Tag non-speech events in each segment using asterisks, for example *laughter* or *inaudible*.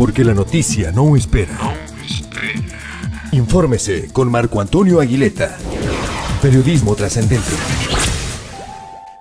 porque la noticia no espera. Infórmese con Marco Antonio Aguileta. Periodismo trascendente.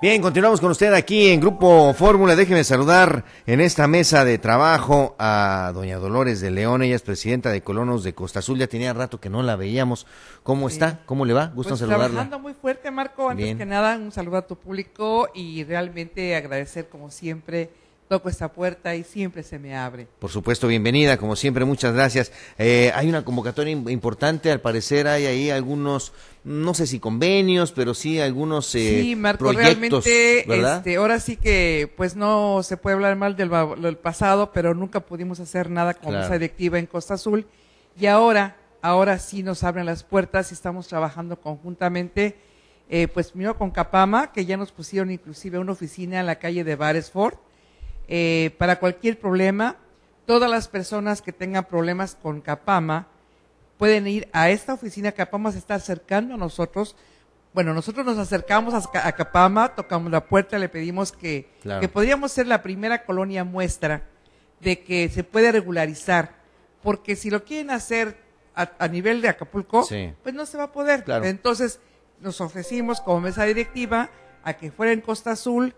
Bien, continuamos con usted aquí en Grupo Fórmula. Déjeme saludar en esta mesa de trabajo a doña Dolores de León. Ella es presidenta de Colonos de Costa Azul. Ya tenía rato que no la veíamos. ¿Cómo está? ¿Cómo le va? Pues Gusto en saludarla. Trabajando muy fuerte, Marco. Antes que nada, un saludo a tu público y realmente agradecer, como siempre, toco esta puerta y siempre se me abre. Por supuesto, bienvenida, como siempre, muchas gracias. Eh, hay una convocatoria importante, al parecer hay ahí algunos, no sé si convenios, pero sí algunos eh, Sí, Marco, realmente, este, ahora sí que, pues no se puede hablar mal del, pasado, pero nunca pudimos hacer nada con esa directiva en Costa Azul. Y ahora, ahora sí nos abren las puertas y estamos trabajando conjuntamente. Eh, pues primero con Capama, que ya nos pusieron inclusive una oficina en la calle de Baresford, eh, para cualquier problema. Todas las personas que tengan problemas con Capama pueden ir a esta oficina. Capama se está acercando a nosotros. Bueno, nosotros nos acercamos a, Capama, tocamos la puerta, le pedimos que, que podríamos ser la primera colonia muestra de que se puede regularizar. Porque si lo quieren hacer a, nivel de Acapulco, pues no se va a poder. Entonces, nos ofrecimos como mesa directiva a que fuera en Costa Azul,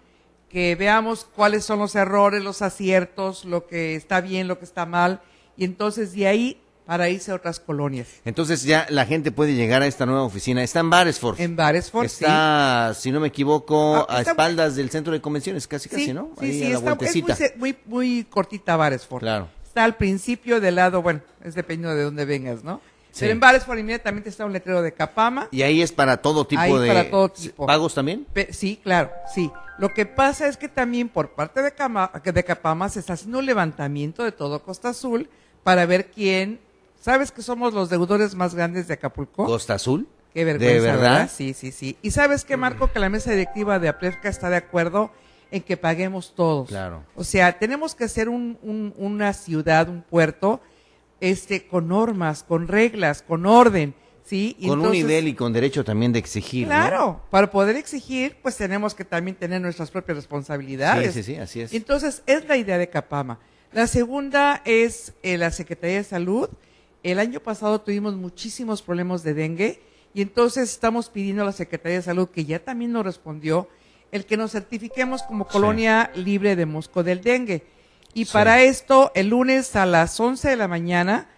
que veamos cuáles son los errores, los aciertos, lo que está bien, lo que está mal, y entonces de ahí para irse a otras colonias. Entonces ya la gente puede llegar a esta nueva oficina. Está en Baresford. En Baresford, está, si no me equivoco, ah, a espaldas del centro de convenciones, casi, casi, ¿no? Sí, sí, está, es muy, muy, muy cortita Baresford. Claro. Está al principio del lado, bueno, es dependiendo de dónde vengas, ¿no? Pero en bares por te está un letrero de Capama. Y ahí es para todo tipo de pagos también. sí, claro, sí. Lo que pasa es que también por parte de, Cama de Capama se está haciendo un levantamiento de todo Costa Azul para ver quién. ¿Sabes que somos los deudores más grandes de Acapulco? Costa Azul. Qué vergüenza, verdad? Sí, sí, sí. Y sabes qué, mm. Marco, que la mesa directiva de APREFCA está de acuerdo en que paguemos todos. Claro. O sea, tenemos que hacer un, una ciudad, un puerto este, con normas, con reglas, con orden, ¿sí? Y con un nivel y con derecho también de exigir. Claro, para poder exigir, pues tenemos que también tener nuestras propias responsabilidades. Sí, sí, sí, así es. Entonces, es la idea de Capama. La segunda es eh, la Secretaría de Salud. El año pasado tuvimos muchísimos problemas de dengue y entonces estamos pidiendo a la Secretaría de Salud, que ya también nos respondió, el que nos certifiquemos como colonia libre de mosco del dengue. Y para esto, el lunes a las 11 de la mañana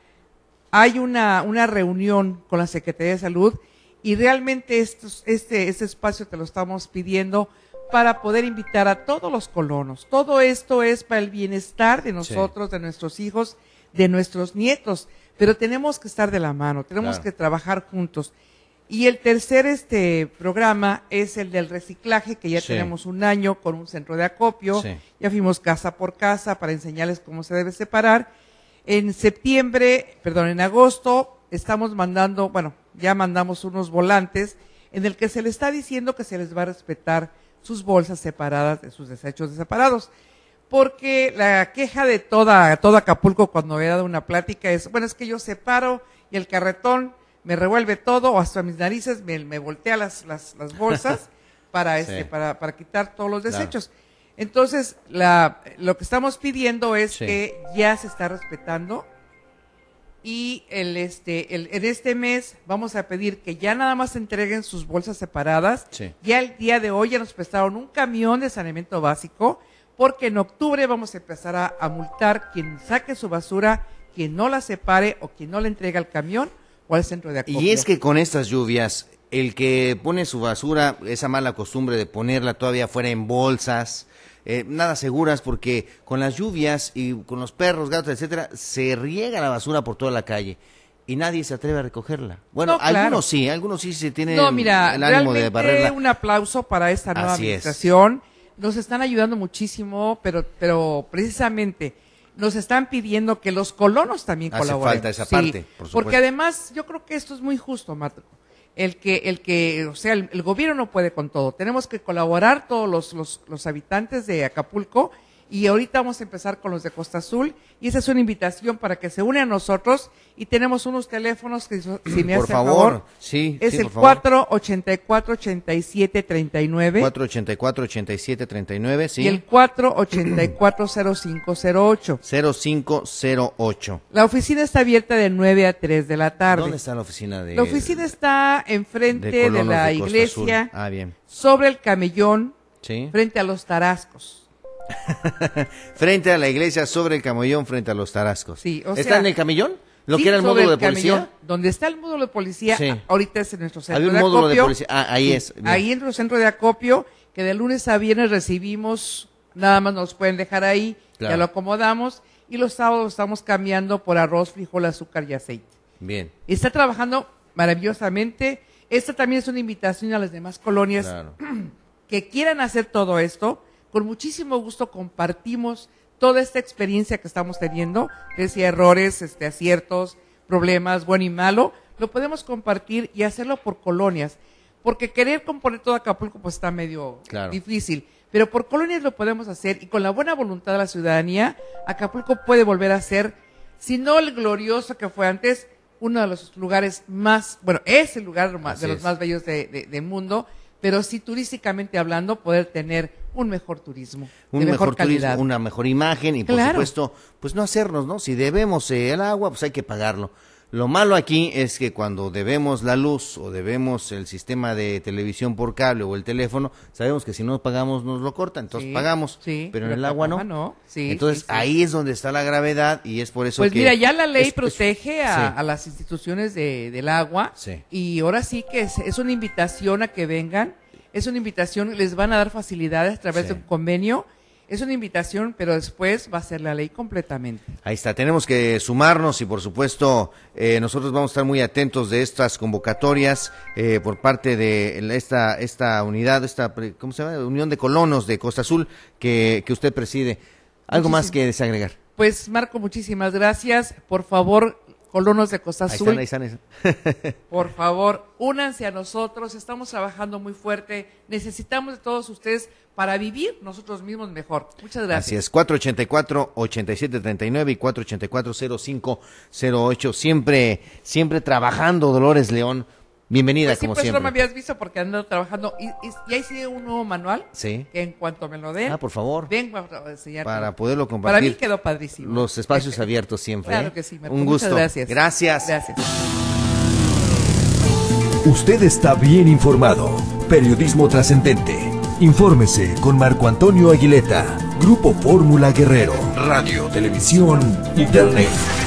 hay una, una reunión con la Secretaría de Salud y realmente estos, este, este espacio te lo estamos pidiendo para poder invitar a todos los colonos. Todo esto es para el bienestar de nosotros, de nuestros hijos, de nuestros nietos, pero tenemos que estar de la mano, tenemos que trabajar juntos. Y el tercer este programa es el del reciclaje, que ya tenemos un año con un centro de acopio. Ya fuimos casa por casa para enseñarles cómo se debe separar. En septiembre, perdón, en agosto, estamos mandando, bueno, ya mandamos unos volantes en el que se les está diciendo que se les va a respetar sus bolsas separadas de sus desechos separados. Porque la queja de toda, todo Acapulco cuando he dado una plática es, bueno, es que yo separo y el carretón me revuelve todo, hasta mis narices, me, voltea las, las, *laughs* bolsas para, este, para, quitar todos los desechos. Entonces, la, lo que estamos pidiendo es que ya se está respetando y el, este, en este mes vamos a pedir que ya nada más entreguen sus bolsas separadas. Ya el día de hoy ya nos prestaron un camión de saneamiento básico porque en octubre vamos a empezar a, multar quien saque su basura, quien no la separe o quien no la entrega al camión y es que con estas lluvias, el que pone su basura, esa mala costumbre de ponerla todavía fuera en bolsas, eh, nada seguras porque con las lluvias y con los perros, gatos, etcétera, se riega la basura por toda la calle y nadie se atreve a recogerla. Bueno, algunos sí, algunos sí se tienen el ánimo de barrerla. un aplauso para esta nueva administración. Nos están ayudando muchísimo, pero pero precisamente nos están pidiendo que los colonos también Hace colaboren. esa parte, Porque además yo creo que esto es muy justo, Marco. El que, el que, o sea, el, gobierno no puede con todo. Tenemos que colaborar todos los, los, los habitantes de Acapulco y ahorita vamos a empezar con los de Costa Azul y esa es una invitación para que se unan a nosotros y tenemos unos teléfonos que si *clears throat* me hace favor, favor sí, es el 484 87 484 87 sí y el cinco 0508 ocho. La oficina está abierta de 9 a 3 de la tarde. ¿Dónde está la oficina de La oficina está enfrente de, de la iglesia ah, bien. sobre el camellón sí. frente a los tarascos. *laughs* frente a la iglesia, sobre el camellón, frente a los tarascos. Sí, ¿Está en el camellón? ¿Lo que el módulo de policía? donde está el módulo de policía, ahorita es en nuestro centro un de módulo acopio. De policía. Ah, ahí es. Ahí en nuestro centro de acopio, que de lunes a viernes recibimos, nada más nos pueden dejar ahí, ya lo acomodamos, y los sábados estamos cambiando por arroz, frijol, azúcar y aceite. Bien. Está trabajando maravillosamente. Esta también es una invitación a las demás colonias *clears throat* que quieran hacer todo esto con muchísimo gusto compartimos toda esta experiencia que estamos teniendo, decía errores, este, aciertos, problemas, bueno y malo, lo podemos compartir y hacerlo por colonias, porque querer componer todo Acapulco pues está medio difícil, pero por colonias lo podemos hacer y con la buena voluntad de la ciudadanía, Acapulco puede volver a ser, si no el glorioso que fue antes, uno de los lugares más, bueno, es el lugar de los más bellos del mundo pero sí turísticamente hablando poder tener un mejor turismo, un mejor, Turismo, una mejor imagen y por supuesto, pues no hacernos, ¿no? Si debemos el agua, pues hay que pagarlo. Lo malo aquí es que cuando debemos la luz o debemos el sistema de televisión por cable o el teléfono, sabemos que si no pagamos nos lo cortan, entonces pagamos, pero en el agua no. Sí, entonces ahí es donde está la gravedad y es por eso pues que... Pues mira, ya la ley protege a, las instituciones de, del agua y ahora sí que es, es, una invitación a que vengan, es una invitación, les van a dar facilidades a través de un convenio es una invitación, pero después va a ser la ley completamente. Ahí está, tenemos que sumarnos y por supuesto eh, nosotros vamos a estar muy atentos de estas convocatorias eh, por parte de esta, esta unidad, esta, ¿cómo se llama? Unión de Colonos de Costa Azul que, usted preside. ¿Algo más que desagregar? Pues Marco, muchísimas gracias. Por favor, colonos de Costa Azul. *laughs* Por favor, únanse a nosotros, estamos trabajando muy fuerte, necesitamos de todos ustedes para vivir nosotros mismos mejor. Muchas gracias. Así es, 484-8739 y 484-0508, siempre, siempre trabajando, Dolores León, Bienvenida, pues sí, como pues no me habías visto porque ando trabajando. Y, ahí sí un nuevo manual. Sí. Que en cuanto me lo den. Ah, por favor. Vengo a enseñar Para poderlo compartir. Para mí quedó padrísimo. Los espacios abiertos siempre. Claro ¿eh? que sí, Un gusto. gracias. Gracias. Gracias. Usted está bien informado. Periodismo trascendente. Infórmese con Marco Antonio Aguileta, Grupo Fórmula Guerrero, Radio, Televisión, Internet.